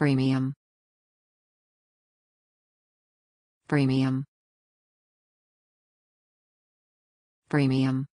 premium premium premium